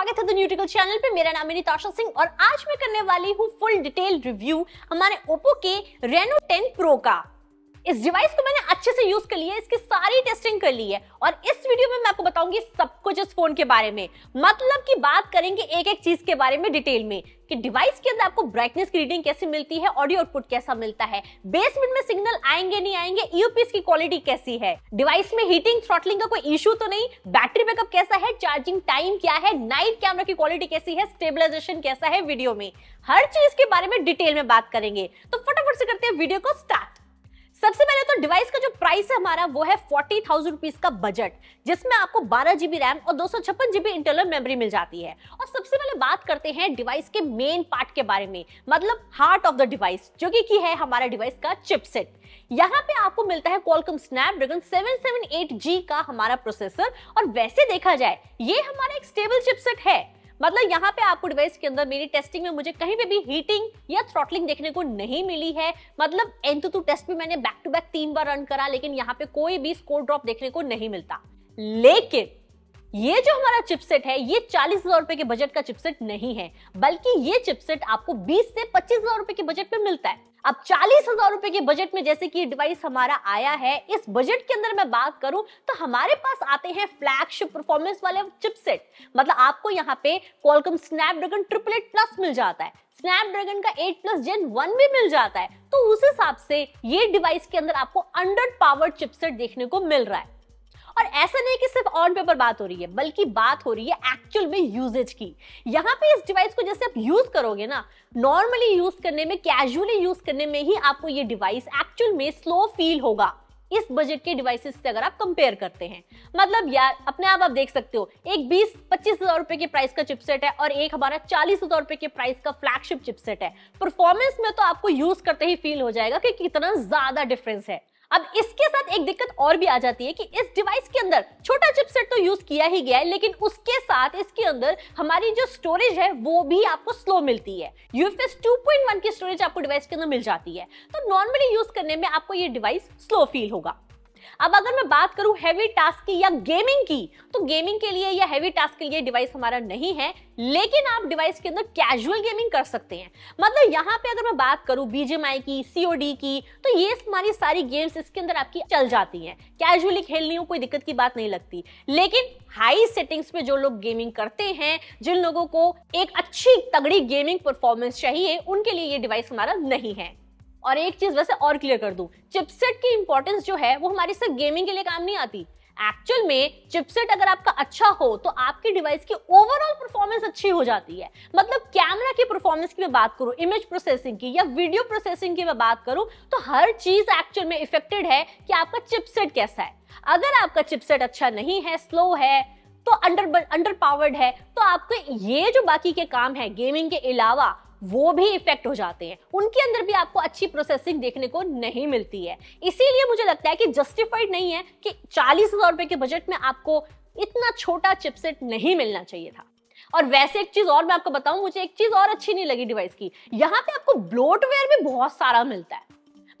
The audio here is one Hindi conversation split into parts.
स्वागत है न्यूट्रिकल चैनल पे मेरा नाम है निताशा सिंह और आज मैं करने वाली हूँ फुल डिटेल रिव्यू हमारे ओप्पो के रेनो 10 प्रो का इस डिवाइस को मैंने अच्छे से यूज कर लिया है इसकी सारी टेस्टिंग कर ली है और इस वीडियो में मैं आपको बताऊंगी सब कुछ इस फोन के बारे में मतलब कि बात करेंगे एक एक चीज के बारे में डिटेल में कि डिवाइस के अंदर आपको ब्राइटनेस की रीडिंग कैसे मिलती है ऑडियो आउटपुट कैसा मिलता है बेसमेंट में सिग्नल आएंगे नहीं आएंगे यूपीएस की क्वालिटी कैसी है डिवाइस में हीटिंग थ्रॉटलिंग का कोई इशू तो नहीं बैटरी बैकअप कैसा है चार्जिंग टाइम क्या है नाइट कैमरा की क्वालिटी कैसी है स्टेबिलाईजेशन कैसा है वीडियो में हर चीज के बारे में डिटेल में बात करेंगे तो फटाफट से करते हैं वीडियो को स्टार्ट सबसे पहले तो डिवाइस का जो प्राइस है हमारा वो है फोर्टी थाउजेंड रुपीज का बजट जिसमें आपको बारह जीबी रैम और दो सौ छप्पन जीबी इंटरनल मेमोरी मिल जाती है और सबसे पहले बात करते हैं डिवाइस के मेन पार्ट के बारे में मतलब हार्ट ऑफ द डिवाइस जो कि है हमारा डिवाइस का चिपसेट यहाँ पे आपको मिलता है कॉलकम एट जी का हमारा प्रोसेसर और वैसे देखा जाए ये हमारा एक स्टेबल चिपसेट है मतलब यहाँ पे आपको डिवाइस के अंदर मेरी टेस्टिंग में मुझे कहीं पे भी हीटिंग या थ्रॉटलिंग देखने को नहीं मिली है मतलब एंतु टेस्ट भी मैंने बैक टू बैक तीन बार रन करा लेकिन यहाँ पे कोई भी स्कोर ड्रॉप देखने को नहीं मिलता लेकिन ये जो हमारा चिपसेट है ये चालीस हजार रुपए के बजट का चिपसेट नहीं है बल्कि ये चिपसेट आपको बीस से पच्चीस हजार रुपए के बजट में मिलता है अब चालीस हजार रुपए के बजट में जैसे कि डिवाइस हमारा आया है इस बजट के अंदर मैं बात करूं तो हमारे पास आते हैं फ्लैगशिप परफॉर्मेंस वाले चिपसेट मतलब आपको यहाँ पे Qualcomm Snapdragon triple eight plus मिल जाता है स्नैपड्रैगन का 8 प्लस जेन 1 भी मिल जाता है तो उस हिसाब से ये डिवाइस के अंदर आपको अंडर पावर चिपसेट देखने को मिल रहा है और ऐसा नहीं कि सिर्फ ऑन पेपर बात हो रही है बल्कि बात हो रही है एक्चुअल में यूजेज की यहाँ पे इस डिवाइस को जैसे आप यूज करोगे ना नॉर्मली यूज करने में कैजुअली यूज करने में ही आपको ये डिवाइस एक्चुअल में स्लो फील होगा इस बजट के डिवाइसेस से अगर आप कंपेयर करते हैं मतलब यार अपने आप आप देख सकते हो एक बीस पच्चीस हजार रुपए के प्राइस का चिपसेट है और एक हमारा चालीस हजार रुपए के प्राइस का फ्लैगशिप चिपसेट है परफॉर्मेंस में तो आपको यूज करते ही फील हो जाएगा कि कितना ज्यादा डिफरेंस है अब इसके साथ एक दिक्कत और भी आ जाती है कि इस डिवाइस के अंदर छोटा चिपसेट तो यूज किया ही गया है लेकिन उसके साथ इसके अंदर हमारी जो स्टोरेज है वो भी आपको स्लो मिलती है यूएफएस 2.1 की स्टोरेज आपको डिवाइस के अंदर मिल जाती है तो नॉर्मली यूज करने में आपको ये डिवाइस स्लो फील होगा अब अगर मैं बात करूं हैवी टास्क की या गेमिंग की तो गेमिंग के लिए या हैवी टास्क के लिए डिवाइस हमारा नहीं है लेकिन आप डिवाइस के अंदर कैजुअल गेमिंग कर सकते हैं मतलब यहाँ पे अगर मैं बात करूँ बीजेमआई की सीओडी की तो ये हमारी सारी गेम्स इसके अंदर आपकी चल जाती हैं कैजुअली खेलनी हो कोई दिक्कत की बात नहीं लगती लेकिन हाई सेटिंग्स पे जो लोग गेमिंग करते हैं जिन लोगों को एक अच्छी तगड़ी गेमिंग परफॉर्मेंस चाहिए उनके लिए ये डिवाइस हमारा नहीं है और एक चीज वैसे और क्लियर कर दू चिपसेट की इंपॉर्टेंस जो है वो हमारी सिर्फ गेमिंग के लिए काम नहीं आती एक्चुअल में चिपसेट अगर आपका अच्छा हो तो आपके डिवाइस की ओवरऑल परफॉर्मेंस अच्छी हो जाती है मतलब कैमरा की परफॉर्मेंस की मैं बात करूं इमेज प्रोसेसिंग की या वीडियो प्रोसेसिंग की मैं बात करूं तो हर चीज एक्चुअल में इफेक्टेड है कि आपका चिपसेट कैसा है अगर आपका चिपसेट अच्छा नहीं है स्लो है तो अंडर अंडर पावर्ड है तो आपके ये जो बाकी के काम है गेमिंग के अलावा वो भी इफेक्ट हो जाते हैं उनके अंदर भी आपको अच्छी प्रोसेसिंग देखने को नहीं मिलती है इसीलिए मुझे लगता है कि जस्टिफाइड नहीं है कि चालीस हजार रुपए के बजट में आपको इतना छोटा चिपसेट नहीं मिलना चाहिए था और वैसे एक चीज और मैं आपको बताऊं मुझे एक चीज और अच्छी नहीं लगी डिवाइस की यहां पे आपको ब्लोटवेयर भी बहुत सारा मिलता है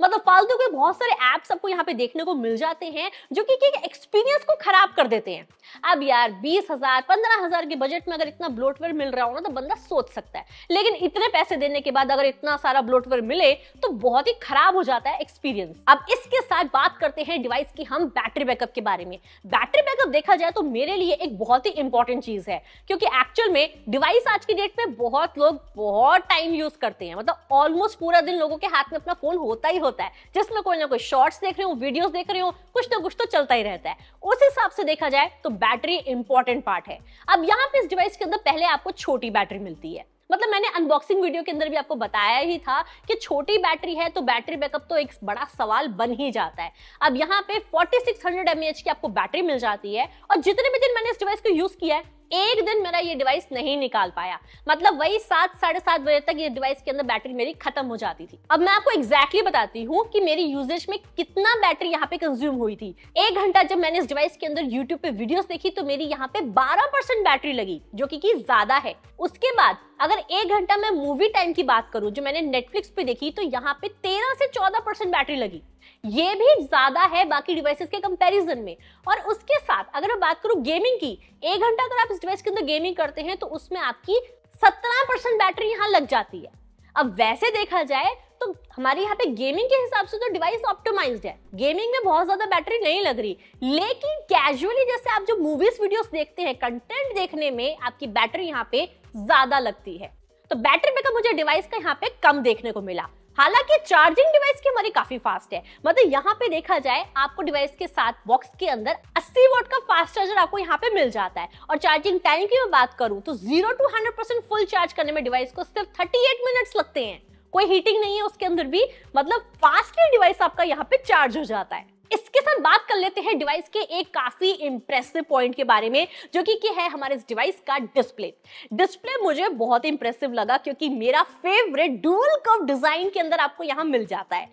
मतलब फालतू के बहुत सारे ऐप्स आपको यहाँ पे देखने को मिल जाते हैं जो कि एक्सपीरियंस को खराब कर देते हैं अब यार बीस हजार पंद्रह हजार के बजट में अगर इतना ब्लोटवेयर मिल रहा हो ना तो बंदा सोच सकता है लेकिन इतने पैसे देने के बाद अगर इतना सारा ब्लोटवेयर मिले तो बहुत ही खराब हो जाता है एक्सपीरियंस अब इसके साथ बात करते हैं डिवाइस की हम बैटरी बैकअप के बारे में बैटरी बैकअप देखा जाए तो मेरे लिए एक बहुत ही इंपॉर्टेंट चीज है क्योंकि एक्चुअल में डिवाइस आज की डेट में बहुत लोग बहुत टाइम यूज करते हैं मतलब ऑलमोस्ट पूरा दिन लोगों के हाथ में अपना फोन होता ही होता होता है जिसमें कोई ना कोई शॉर्ट्स देख रही हूँ वीडियोस देख रही हूँ कुछ ना कुछ तो चलता ही रहता है उस हिसाब से देखा जाए तो बैटरी इंपॉर्टेंट पार्ट है अब यहाँ पे इस डिवाइस के अंदर पहले आपको छोटी बैटरी मिलती है मतलब मैंने अनबॉक्सिंग वीडियो के अंदर भी आपको बताया ही था कि छोटी बैटरी है तो बैटरी बैकअप तो एक बड़ा सवाल बन ही जाता है अब यहाँ पे 4600 सिक्स की आपको बैटरी मिल जाती है और जितने भी दिन मैंने इस डिवाइस को यूज किया है एक दिन मेरा ये डिवाइस नहीं निकाल पाया मतलब वही सात साढ़े सात बजे तक ये डिवाइस के अंदर बैटरी मेरी खत्म हो जाती थी अब मैं आपको एग्जैक्टली बताती हूँ कि मेरी यूजेज में कितना बैटरी यहाँ पे कंज्यूम हुई थी एक घंटा जब मैंने इस डिवाइस के अंदर यूट्यूब पे वीडियो देखी तो मेरी यहाँ पे बारह परसेंट बैटरी लगी जो की ज्यादा है उसके बाद अगर एक घंटा मैं मूवी टाइम की बात करूँ जो मैंने नेटफ्लिक्स पे देखी तो यहाँ पे तेरह से चौदह परसेंट बैटरी लगी ये भी ज़्यादा है बाकी डिवाइसेस के कंपैरिजन में और उसके साथ अगर मैं बात करूं गेमिंग की एक घंटा अगर आप इस डिवाइस के अंदर गेमिंग करते हैं तो उसमें आपकी सत्रह परसेंट बैटरी यहां लग जाती है अब वैसे देखा जाए तो हमारे यहाँ पे गेमिंग के हिसाब से तो डिवाइस ऑप्टिमाइज्ड है गेमिंग में बहुत ज्यादा बैटरी नहीं लग रही लेकिन कैजुअली जैसे आप जो मूवीज वीडियोस देखते हैं कंटेंट देखने में आपकी बैटरी यहाँ पे ज्यादा लगती है तो बैटरी बैकअप मुझे डिवाइस का यहाँ पे कम देखने को मिला हालांकि चार्जिंग डिवाइस की हमारी काफी फास्ट है मतलब यहाँ पे देखा जाए आपको डिवाइस के साथ बॉक्स के अंदर 80 वोट का फास्ट चार्जर आपको यहाँ पे मिल जाता है और चार्जिंग टाइम की मैं बात करूं तो zero two hundred percent full charge करने में डिवाइस को सिर्फ थर्टी एट मिनट्स लगते हैं कोई हीटिंग नहीं है उसके अंदर भी मतलब फास्टली डिवाइस आपका यहाँ पे चार्ज हो जाता है इसके साथ बात कर लेते हैं डिवाइस के एक काफी इंप्रेसिव पॉइंट के बारे में जो कि, है हमारे इस डिवाइस का डिस्प्ले डिस्प्ले मुझे बहुत इंप्रेसिव लगा क्योंकि मेरा फेवरेट डुअल कर्व डिजाइन के अंदर आपको यहां मिल जाता है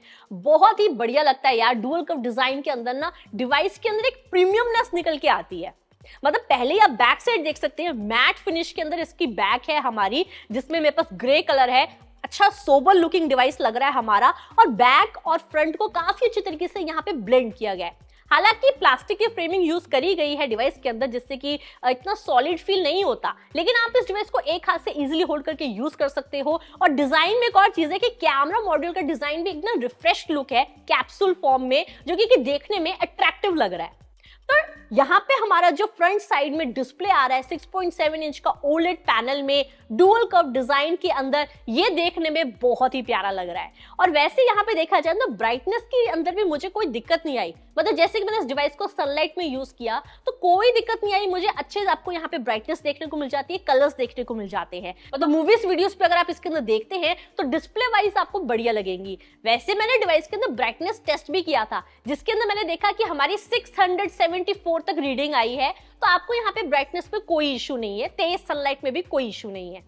बहुत ही बढ़िया लगता है यार डुअल कर्व डिजाइन के अंदर ना डिवाइस के अंदर एक प्रीमियमनेस निकल के आती है मतलब पहले ही आप बैक साइड देख सकते हैं मैट फिनिश के अंदर इसकी बैक है हमारी जिसमें मेरे पास ग्रे कलर है अच्छा सोबर लुकिंग डिवाइस लग रहा है हमारा और बैक और फ्रंट को काफी अच्छे तरीके से यहाँ पे ब्लेंड किया गया है हालांकि प्लास्टिक की फ्रेमिंग यूज करी गई है डिवाइस के अंदर जिससे कि इतना सॉलिड फील नहीं होता लेकिन आप इस डिवाइस को एक हाथ से इजीली होल्ड करके यूज कर सकते हो और डिजाइन में एक और चीज है कि कैमरा मॉड्यूल का डिजाइन भी एकदम रिफ्रेश लुक है कैप्सूल फॉर्म में जो कि देखने में अट्रैक्टिव लग रहा है तो यहाँ पे हमारा जो फ्रंट साइड में डिस्प्ले आ रहा है 6.7 इंच का ओलेड पैनल में डुअल कप डिजाइन के अंदर ये देखने में बहुत ही प्यारा लग रहा है और वैसे यहाँ पे देखा जाए तो ब्राइटनेस के अंदर भी मुझे कोई दिक्कत नहीं आई मतलब जैसे कि मैंने इस डिवाइस को सनलाइट में यूज किया तो कोई दिक्कत नहीं आई मुझे अच्छे से आपको यहाँ पे ब्राइटनेस देखने को मिल जाती है कलर्स देखने को मिल जाते हैं मतलब मूवीज वीडियोज पे अगर आप इसके अंदर देखते हैं तो डिस्प्ले वाइज आपको बढ़िया लगेंगी वैसे मैंने डिवाइस के अंदर ब्राइटनेस टेस्ट भी किया था जिसके अंदर मैंने देखा कि हमारी सिक्स 74 तक रीडिंग आई है तो आपको यहाँ पे ब्राइटनेस पे कोई इशू नहीं है तेज सनलाइट में भी कोई इशू नहीं है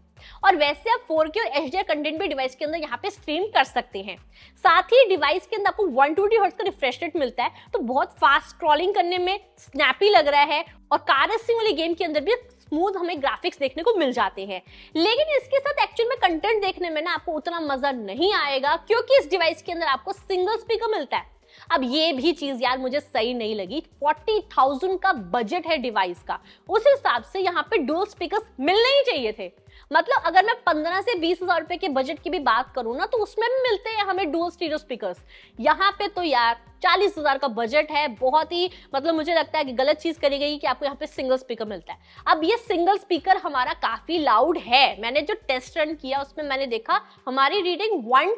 और वैसे आप 4K और HDR कंटेंट भी डिवाइस के अंदर यहाँ पे स्ट्रीम कर सकते हैं साथ ही डिवाइस के अंदर आपको वन टू हर्ट्स का रिफ्रेश रेट मिलता है तो बहुत फास्ट स्क्रॉलिंग करने में स्नैपी लग रहा है और कार रेसिंग वाली गेम के अंदर भी स्मूथ हमें ग्राफिक्स देखने को मिल जाते हैं लेकिन इसके साथ एक्चुअल में कंटेंट देखने में ना आपको उतना मजा नहीं आएगा क्योंकि इस डिवाइस के अंदर आपको सिंगल स्पीकर मिलता है अब ये भी चीज यार मुझे सही नहीं लगी फोर्टी थाउजेंड का बजट है डिवाइस का उस हिसाब से यहाँ पे डो स्पीकर मिलने ही चाहिए थे मतलब अगर मैं पंद्रह से बीस हजार रुपए के बजट की भी बात करूं ना तो उसमें भी मिलते हैं हमें डुअल स्टीरियो स्पीकर्स यहाँ पे तो यार चालीस हजार का बजट है बहुत ही मतलब मुझे लगता है कि गलत चीज करी गई कि आपको यहाँ पे सिंगल स्पीकर मिलता है अब ये सिंगल स्पीकर हमारा काफी लाउड है मैंने जो टेस्ट रन किया उसमें मैंने देखा हमारी रीडिंग वन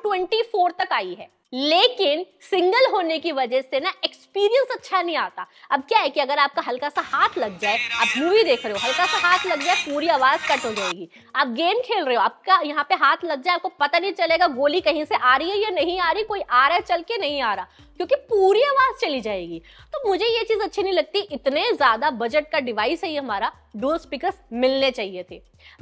तक आई है लेकिन सिंगल होने की वजह से ना एक्सपीरियंस अच्छा नहीं आता अब क्या है कि अगर आपका हल्का सा हाथ लग जाए आप मूवी देख रहे हो हल्का सा हाथ लग जाए पूरी आवाज कट हो जाएगी आप गेम खेल रहे हो आपका यहाँ पे हाथ लग जाए आपको पता नहीं चलेगा गोली कहीं से आ रही है या नहीं आ रही कोई आ रहा है चल के नहीं आ रहा क्योंकि पूरी आवाज चली जाएगी तो मुझे ये चीज अच्छी नहीं लगती इतने ज्यादा बजट का डिवाइस है ये हमारा डोल स्पीकर मिलने चाहिए थे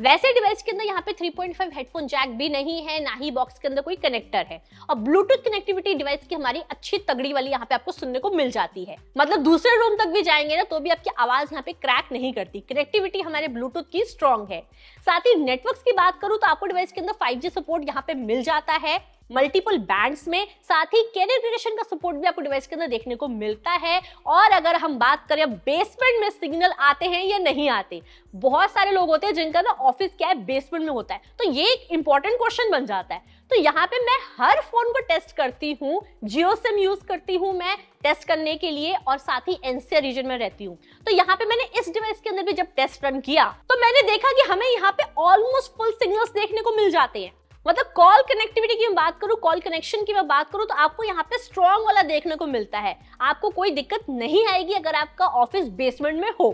वैसे डिवाइस के अंदर यहाँ पे 3.5 हेडफोन जैक भी नहीं है ना ही बॉक्स के अंदर कोई कनेक्टर है और ब्लूटूथ कनेक्टिविटी डिवाइस की हमारी अच्छी तगड़ी वाली यहाँ पे आपको सुनने को मिल जाती है मतलब दूसरे रूम तक भी जाएंगे ना तो भी आपकी आवाज यहाँ पे क्रैक नहीं करती कनेक्टिविटी हमारे ब्लूटूथ की स्ट्रॉन्ग है साथ ही नेटवर्क की बात करूं तो आपको डिवाइस के अंदर फाइव सपोर्ट यहाँ पे मिल जाता है मल्टीपल बैंड्स में साथ ही कैरियर क्रिएशन का सपोर्ट भी आपको डिवाइस के अंदर देखने को मिलता है और अगर हम बात करें बेसमेंट में सिग्नल आते हैं या नहीं आते बहुत सारे लोग होते हैं जिनका ना ऑफिस क्या है बेसमेंट में होता है तो ये एक इंपॉर्टेंट क्वेश्चन बन जाता है तो यहाँ पे मैं हर फोन को टेस्ट करती हूँ जियो सिम यूज करती हूँ मैं टेस्ट करने के लिए और साथ ही एनसीआर रीजन में रहती हूँ तो यहाँ पे मैंने इस डिवाइस के अंदर भी जब टेस्ट रन किया तो मैंने देखा कि हमें यहाँ पे ऑलमोस्ट फुल सिग्नल्स देखने को मिल जाते हैं मतलब कॉल कनेक्टिविटी की मैं बात करूँ कॉल कनेक्शन की मैं बात करूँ तो आपको यहाँ पे स्ट्रॉन्ग वाला देखने को मिलता है आपको कोई दिक्कत नहीं आएगी अगर आपका ऑफिस बेसमेंट में हो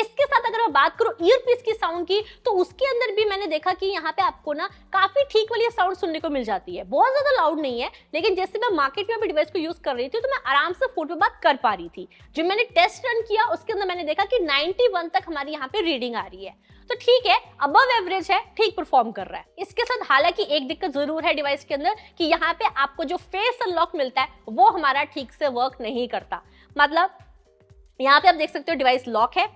इसके साथ अगर मैं बात करूँ ईयर की साउंड की तो उसके अंदर भी मैंने देखा कि यहाँ पे आपको ना काफी ठीक वाली साउंड सुनने को मिल जाती है बहुत ज्यादा लाउड नहीं है लेकिन जैसे मैं मार्केट में अपने डिवाइस को यूज कर रही थी तो मैं आराम से फोन पे बात कर पा रही थी जो मैंने टेस्ट रन किया उसके अंदर मैंने देखा कि नाइनटी तक हमारी यहाँ पे रीडिंग आ रही है तो ठीक है अब एवरेज है ठीक परफॉर्म कर रहा है इसके साथ हालांकि एक दिक्कत जरूर है डिवाइस के अंदर कि यहाँ पे आपको जो फेस अनलॉक मिलता है वो हमारा ठीक से वर्क नहीं करता मतलब यहाँ पे आप देख सकते हो डिवाइस लॉक है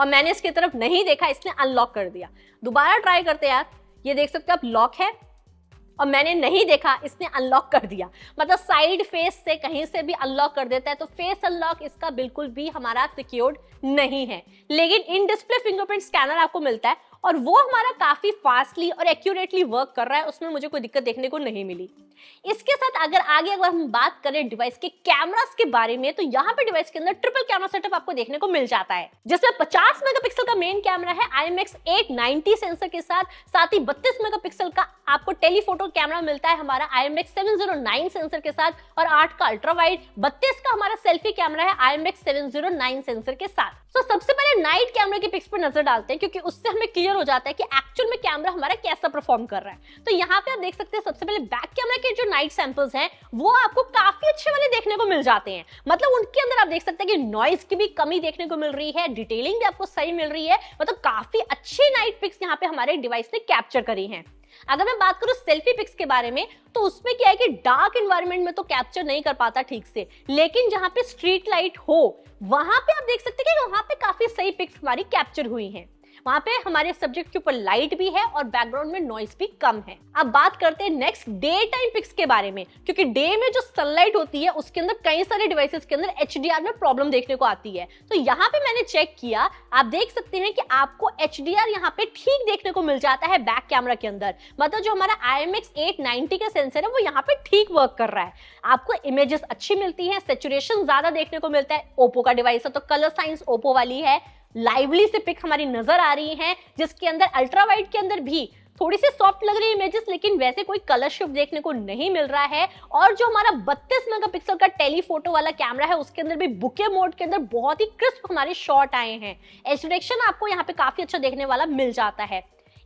और मैंने इसकी तरफ नहीं देखा इसने अनलॉक कर दिया दोबारा ट्राई करते हैं आप ये देख सकते हो आप लॉक है और मैंने नहीं देखा इसने अनलॉक कर दिया मतलब साइड फेस से कहीं से भी अनलॉक कर देता है तो फेस अनलॉक इसका बिल्कुल भी हमारा सिक्योर्ड नहीं है लेकिन इन डिस्प्ले फिंगरप्रिंट स्कैनर आपको मिलता है और वो हमारा काफ़ी फास्टली और एक्यूरेटली वर्क कर रहा है उसमें मुझे कोई दिक्कत देखने को नहीं मिली इसके साथ अगर आगे अगर हम बात करें डिवाइस के कैमरास के बारे में तो यहाँ पे डिवाइस के अंदर ट्रिपल कैमरा सेटअप आपको देखने को मिल जाता है जिसमें 50 मेगापिक्सल का मेन कैमरा है आई एम एक्स सेंसर के साथ साथ ही 32 मेगापिक्सल का आपको टेलीफोटो कैमरा मिलता है हमारा आई एम एक्स सेंसर के साथ और 8 का अल्ट्रा वाइड 32 का हमारा सेल्फी कैमरा है आई एम एक्स सेंसर के साथ तो so, सबसे पहले नाइट कैमरे के पिक्स पर नजर डालते हैं क्योंकि उससे हमें क्लियर क्लियर हो जाता है कि एक्चुअल में कैमरा हमारा कैसा परफॉर्म कर रहा है तो यहाँ पे आप देख सकते हैं सबसे पहले बैक कैमरा के जो नाइट सैंपल्स हैं वो आपको काफी अच्छे वाले देखने को मिल जाते हैं मतलब उनके अंदर आप देख सकते हैं कि नॉइज की भी कमी देखने को मिल रही है डिटेलिंग भी आपको सही मिल रही है मतलब काफी अच्छी नाइट पिक्स यहाँ पे हमारे डिवाइस ने कैप्चर करी है अगर मैं बात करूं सेल्फी पिक्स के बारे में तो उसमें क्या है कि डार्क एनवायरनमेंट में तो कैप्चर नहीं कर पाता ठीक से लेकिन जहां पे स्ट्रीट लाइट हो वहां पे आप देख सकते हैं कि वहां पे काफी सही पिक्स हमारी कैप्चर हुई हैं वहां पे हमारे सब्जेक्ट के ऊपर लाइट भी है और बैकग्राउंड में नॉइस भी कम है अब बात करते हैं नेक्स्ट डे टाइम पिक्स के बारे में क्योंकि डे में जो सनलाइट होती है उसके अंदर कई सारे डिवाइसेस के अंदर एच में प्रॉब्लम देखने को आती है तो यहाँ पे मैंने चेक किया आप देख सकते हैं कि आपको एच डी यहाँ पे ठीक देखने को मिल जाता है बैक कैमरा के अंदर मतलब जो हमारा आई एम का सेंसर है वो यहाँ पे ठीक वर्क कर रहा है आपको इमेजेस अच्छी मिलती है सेचुरेशन ज्यादा देखने को मिलता है ओप्पो का डिवाइस है तो कलर साइंस ओप्पो वाली है लाइवली से पिक हमारी नजर आ रही हैं जिसके अंदर अल्ट्रा वाइट के अंदर भी थोड़ी सी सॉफ्ट लग रही है इमेजेस लेकिन वैसे कोई कलर शिफ्ट देखने को नहीं मिल रहा है और जो हमारा 32 मेगापिक्सल का टेलीफोटो वाला कैमरा है उसके अंदर भी बुके मोड के अंदर बहुत ही क्रिस्प हमारे शॉट आए हैं एच आपको यहाँ पे काफी अच्छा देखने वाला मिल जाता है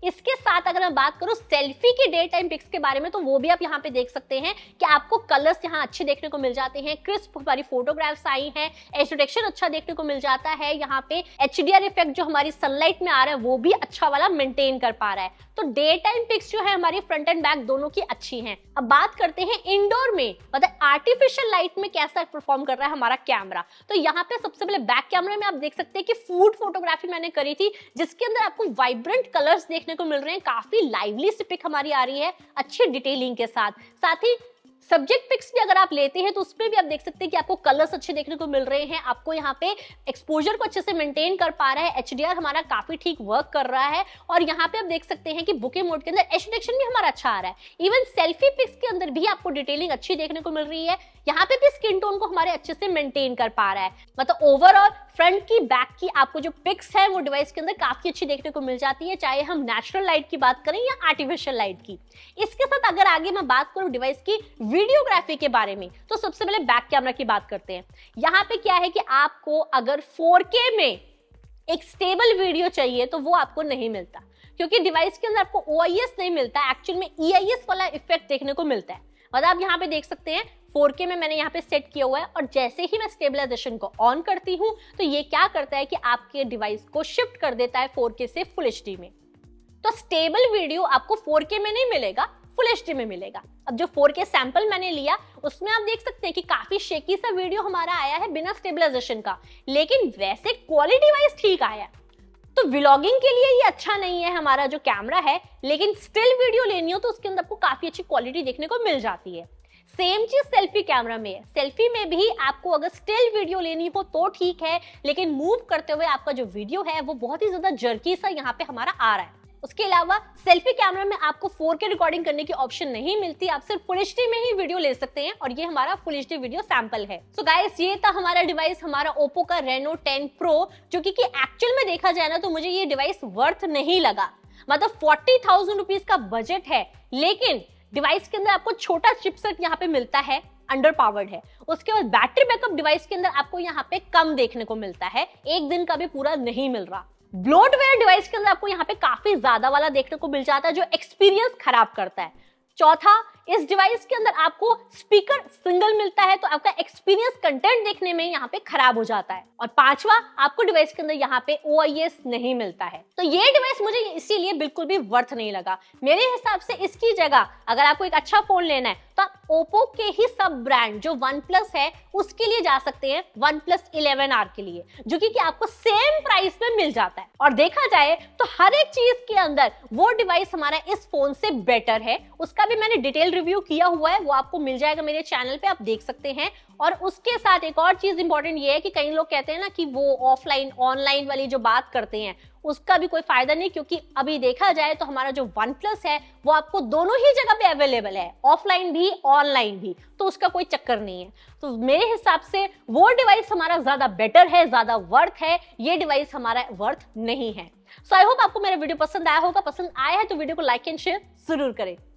इसके साथ अगर मैं बात करूं सेल्फी की डे टाइम पिक्स के बारे में तो वो भी आप यहाँ पे देख सकते हैं कि आपको कलर्स यहाँ अच्छे देखने को मिल जाते हैं क्रिस्प हमारी फोटोग्राफ्स आई हैं एच अच्छा देखने को मिल जाता है यहाँ पे एच इफेक्ट जो हमारी सनलाइट में आ रहा है वो भी अच्छा वाला मेंटेन कर पा रहा है तो डे टाइम पिक्स जो है हमारी फ्रंट एंड बैक दोनों की अच्छी है अब बात करते हैं इंडोर में मतलब आर्टिफिशियल लाइट में कैसा परफॉर्म कर रहा है हमारा कैमरा तो यहाँ पे सबसे पहले बैक कैमरे में आप देख सकते हैं कि फूड फोटोग्राफी मैंने करी थी जिसके अंदर आपको वाइब्रेंट कलर्स देखने देखने को मिल रहे हैं काफी लाइवली से पिक हमारी आ रही है अच्छी डिटेलिंग के साथ साथ ही सब्जेक्ट पिक्स भी अगर आप लेते हैं तो उसमें भी आप देख सकते हैं कि आपको कलर्स अच्छे देखने को मिल रहे हैं आपको यहाँ पे एक्सपोजर को अच्छे से मेंटेन कर पा रहा है एच हमारा काफी ठीक वर्क कर रहा है और यहाँ पे आप देख सकते हैं कि बुके मोड के अंदर एच डिटेक्शन भी हमारा अच्छा आ रहा है इवन सेल्फी पिक्स के अंदर भी आपको डिटेलिंग अच्छी देखने को मिल रही है यहाँ पे भी स्किन टोन को हमारे अच्छे से मेंटेन कर पा रहा है मतलब ओवरऑल फ्रंट की बैक की आपको जो पिक्स है वो डिवाइस के अंदर काफी अच्छी देखने को मिल जाती है चाहे हम नेचुरल लाइट की बात करें या आर्टिफिशियल लाइट की इसके साथ अगर आगे मैं बात करूँ डिवाइस की वीडियोग्राफी के बारे में तो सबसे पहले बैक कैमरा की बात करते हैं यहाँ पे क्या है कि आपको अगर 4K में एक स्टेबल वीडियो चाहिए तो वो आपको नहीं मिलता क्योंकि डिवाइस के अंदर आपको ओ नहीं मिलता एक्चुअल में ई e वाला इफेक्ट देखने को मिलता है मतलब आप यहाँ पे देख सकते हैं 4K में मैंने यहाँ पे सेट किया हुआ है और जैसे ही मैं स्टेबलाइजेशन को ऑन करती हूँ तो ये क्या करता है कि आपके डिवाइस को शिफ्ट कर देता है 4K से फुल एच में तो स्टेबल वीडियो आपको 4K में नहीं मिलेगा फुल एच में मिलेगा अब जो 4K सैंपल मैंने लिया उसमें आप देख सकते हैं कि काफी शेकी सा वीडियो हमारा आया है बिना स्टेबलाइजेशन का लेकिन वैसे क्वालिटी वाइज ठीक आया तो व्लॉगिंग के लिए ये अच्छा नहीं है हमारा जो कैमरा है लेकिन स्टिल वीडियो लेनी हो तो उसके अंदर आपको काफी अच्छी क्वालिटी देखने को मिल जाती है सेम चीज सेल्फी कैमरा में है सेल्फी में भी आपको अगर स्टिल वीडियो लेनी हो तो ठीक है लेकिन मूव करते हुए आपका जो वीडियो है वो बहुत ही ज्यादा जर्की सा यहाँ पे हमारा आ रहा है उसके अलावा सेल्फी कैमरा में आपको फोर के रिकॉर्डिंग करने की ऑप्शन नहीं मिलती आप सिर्फ फुल एचडी में ही वीडियो ले सकते हैं और ये हमारा फुल एचडी वीडियो सैंपल है सो so गाइस ये था हमारा डिवाइस हमारा ओप्पो का रेनो टेन प्रो जो कि एक्चुअल में देखा जाए ना तो मुझे ये डिवाइस वर्थ नहीं लगा मतलब फोर्टी थाउजेंड रुपीज का बजट है लेकिन डिवाइस के अंदर आपको छोटा चिपसेट यहाँ पे मिलता है अंडर पावर्ड है उसके बाद बैटरी बैकअप डिवाइस के अंदर आपको यहाँ पे कम देखने को मिलता है एक दिन का भी पूरा नहीं मिल रहा ब्लोटवेयर डिवाइस के अंदर आपको यहाँ पे काफी ज्यादा वाला देखने को मिल जाता है जो एक्सपीरियंस खराब करता है चौथा इस डिवाइस के अंदर आपको स्पीकर सिंगल मिलता है तो आपका एक्सपीरियंस कंटेंट देखने में यहाँ पे खराब हो जाता है और पांचवा आपको डिवाइस के अंदर यहाँ पे ओ नहीं मिलता है तो ये डिवाइस मुझे इसीलिए बिल्कुल भी वर्थ नहीं लगा मेरे हिसाब से इसकी जगह अगर आपको एक अच्छा फोन लेना है तो आप ओप्पो के ही सब ब्रांड जो वन प्लस है उसके लिए जा सकते हैं वन प्लस इलेवन आर के लिए जो कि, कि आपको सेम प्राइस में मिल जाता है और देखा जाए तो हर एक चीज के अंदर वो डिवाइस हमारा इस फोन से बेटर है उसका भी मैंने डिटेल रिव्यू किया हुआ है वो आपको मिल जाएगा मेरे चैनल पे आप देख सकते हैं और उसके साथ एक और चीज इंपॉर्टेंट ये है कि कई लोग कहते हैं ना कि वो ऑफलाइन ऑनलाइन वाली जो बात करते हैं उसका भी कोई फायदा नहीं क्योंकि अभी देखा जाए तो हमारा जो वन प्लस है वो आपको दोनों ही जगह पे अवेलेबल है ऑफलाइन भी ऑनलाइन भी तो उसका कोई चक्कर नहीं है तो मेरे हिसाब से वो डिवाइस हमारा ज्यादा बेटर है ज्यादा वर्थ है ये डिवाइस हमारा वर्थ नहीं है सो आई होप आपको मेरा वीडियो पसंद आया होगा पसंद आया है तो वीडियो को लाइक एंड शेयर जरूर करें